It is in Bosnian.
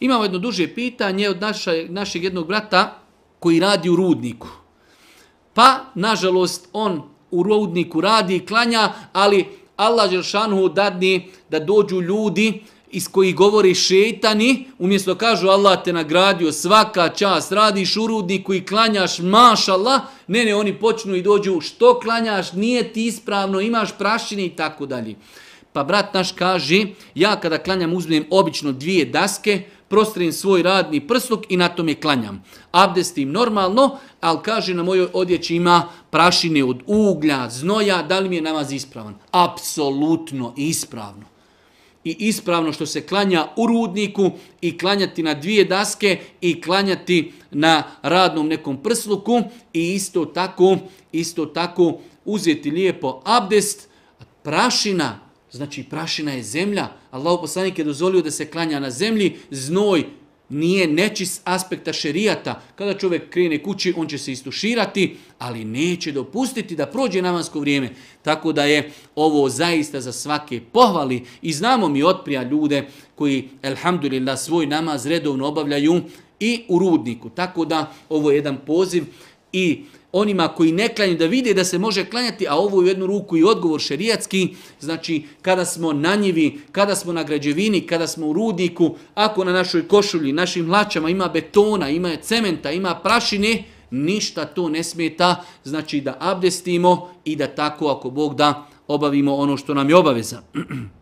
Imamo jedno duže pitanje od naša, našeg jednog brata koji radi u rudniku. Pa, nažalost, on u rudniku radi i klanja, ali Allah Želšanu dadni da dođu ljudi iz koji govori šeitani, umjesto kažu Allah te nagradio svaka čas, radiš u rudniku i klanjaš, mašala, ne, ne, oni počnu i dođu, što klanjaš, nije ti ispravno, imaš prašine i tako dalje. Pa brat naš kaže, ja kada klanjam uzmem obično dvije daske, prostrim svoj radni prsluk i na tome klanjam. Abdestim normalno, ali kaže na mojoj odjeći ima prašine od uglja, znoja, da li mi je namaz ispravan? Apsolutno ispravno. I ispravno što se klanja u rudniku i klanjati na dvije daske i klanjati na radnom nekom prsluku i isto tako, isto tako uzeti lijepo abdest, prašina Znači prašina je zemlja. Allah poslanik je dozvolio da se klanja na zemlji. Znoj nije nečis aspekta šerijata. Kada čovjek krene kući, on će se istuširati, ali neće dopustiti da prođe namansko vrijeme. Tako da je ovo zaista za svake pohvali. I znamo mi otprija ljude koji, elhamdulillah, svoj namaz redovno obavljaju i u rudniku. Tako da ovo je jedan poziv i onima koji ne klanju da vide da se može klanjati, a ovo u jednu ruku i odgovor šerijatski, znači kada smo na njivi, kada smo na građevini, kada smo u rudniku, ako na našoj košulji, našim hlačama ima betona, ima cementa, ima prašine, ništa to ne smeta, znači da abdestimo i da tako, ako Bog da, obavimo ono što nam je obaveza.